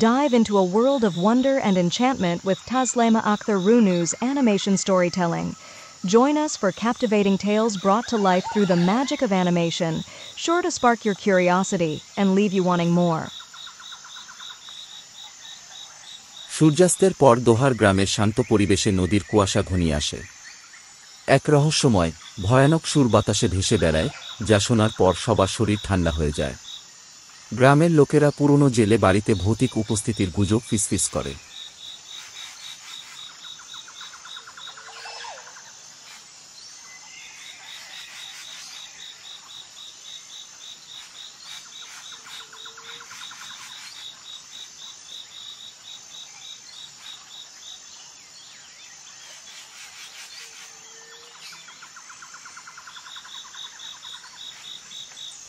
Dive into a world of wonder and enchantment with Taslema Akhtar animation storytelling. Join us for captivating tales brought to life through the magic of animation, sure to spark your curiosity and leave you wanting more. সূর্যাস্তের পর দোহার গ্রামের শান্ত পরিবেশে নদীর কুয়াশা ঘনিয়ে আসে এক রহস্যময় ভয়ানক সুর বাতাসে ভেসে বেড়ায় যা শোনার পর সবার শরীর ঠান্ডা হয়ে যায় গ্রামের লোকেরা পুরনো জেলে বাড়িতে ভৌতিক উপস্থিতির গুজব ফিসফিস করে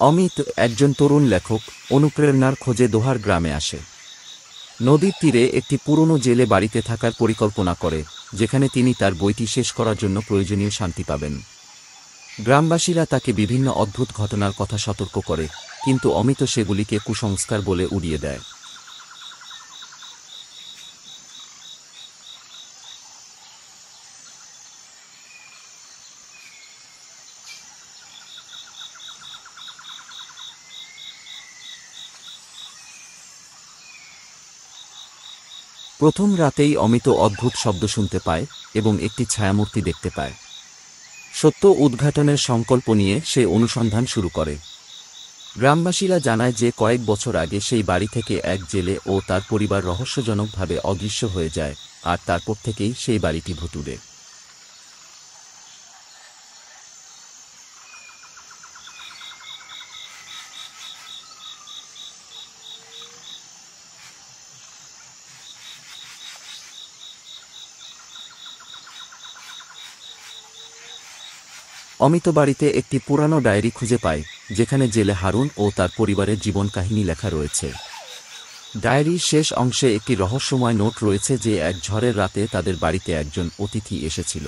অমিত একজন তরুণ লেখক অনুপ্রেরণার খোঁজে দোহার গ্রামে আসে নদীর তীরে একটি পুরনো জেলে বাড়িতে থাকার পরিকল্পনা করে যেখানে তিনি তার বইটি শেষ করার জন্য প্রয়োজনীয় শান্তি পাবেন গ্রামবাসীরা তাকে বিভিন্ন অদ্ভুত ঘটনার কথা সতর্ক করে কিন্তু অমিত সেগুলিকে কুসংস্কার বলে উড়িয়ে দেয় প্রথম রাতেই অমিত অদ্ভুত শব্দ শুনতে পায় এবং একটি ছায়ামূর্তি দেখতে পায় সত্য উদ্ঘাটনের সংকল্প নিয়ে সে অনুসন্ধান শুরু করে গ্রামবাসীরা জানায় যে কয়েক বছর আগে সেই বাড়ি থেকে এক জেলে ও তার পরিবার রহস্যজনকভাবে অদৃশ্য হয়ে যায় আর তারপর থেকেই সেই বাড়িটি ভুতুড়ে অমিত বাড়িতে একটি পুরানো ডায়েরি খুঁজে পায় যেখানে জেলে হারুন ও তার পরিবারের জীবন কাহিনী লেখা রয়েছে ডায়েরির শেষ অংশে একটি রহস্যময় নোট রয়েছে যে এক ঝড়ের রাতে তাদের বাড়িতে একজন অতিথি এসেছিল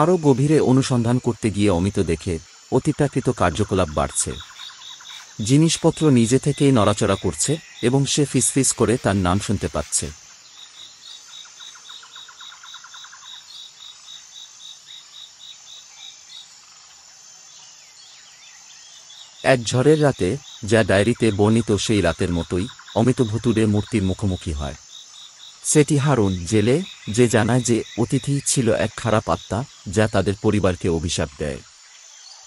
আরও গভীরে অনুসন্ধান করতে গিয়ে অমিত দেখে অতিপ্রাকৃত কার্যকলাপ বাড়ছে জিনিসপত্র নিজে থেকেই নড়াচড়া করছে এবং সে ফিসফিস করে তার নাম শুনতে পাচ্ছে এক ঝড়ের রাতে যা ডায়েরিতে বর্ণিত সেই রাতের মতোই অমিত ভুতুরে মূর্তির মুখোমুখি হয় সেটি হারুন জেলে যে জানায় যে অতিথি ছিল এক খারাপ আত্মা যা তাদের পরিবারকে অভিশাপ দেয়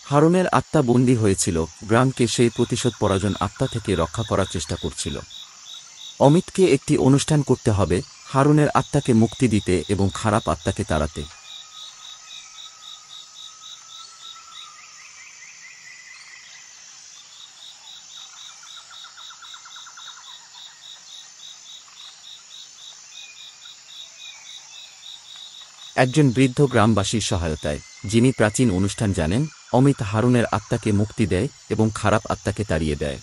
হারুনের আত্মা বন্দী হয়েছিল গ্রামকে সেই প্রতিশোধ পরাজন আত্মা থেকে রক্ষা করার চেষ্টা করছিল অমিতকে একটি অনুষ্ঠান করতে হবে হারুনের আত্মাকে মুক্তি দিতে এবং খারাপ আত্মাকে তাড়াতে একজন বৃদ্ধ গ্রামবাসীর সহায়তায় যিনি প্রাচীন অনুষ্ঠান জানেন অমিত হারুনের আত্মাকে মুক্তি দেয় এবং খারাপ আত্মাকে তাড়িয়ে দেয়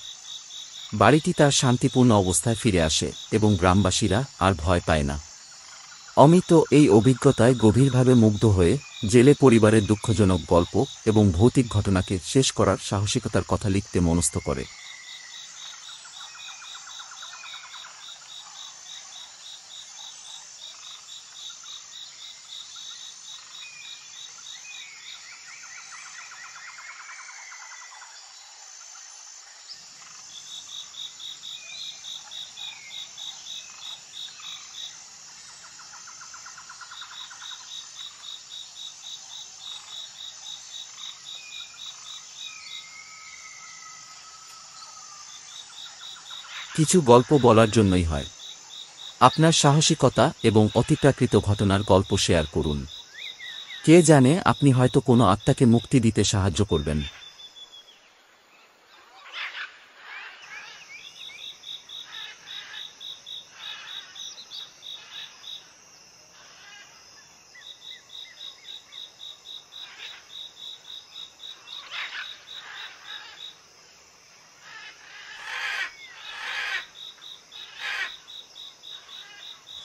বাড়িটি তার শান্তিপূর্ণ অবস্থায় ফিরে আসে এবং গ্রামবাসীরা আর ভয় পায় না অমিত এই অভিজ্ঞতায় গভীরভাবে মুগ্ধ হয়ে জেলে পরিবারের দুঃখজনক গল্প এবং ভৌতিক ঘটনাকে শেষ করার সাহসিকতার কথা লিখতে মনস্থ করে কিছু গল্প বলার জন্যই হয় আপনার সাহসিকতা এবং অতিপ্রাকৃত ঘটনার গল্প শেয়ার করুন কে জানে আপনি হয়তো কোনো আত্মাকে মুক্তি দিতে সাহায্য করবেন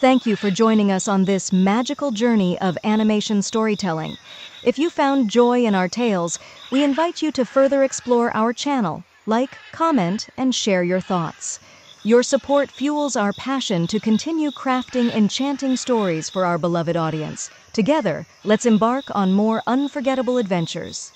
Thank you for joining us on this magical journey of animation storytelling. If you found joy in our tales, we invite you to further explore our channel, like, comment, and share your thoughts. Your support fuels our passion to continue crafting enchanting stories for our beloved audience. Together, let's embark on more unforgettable adventures.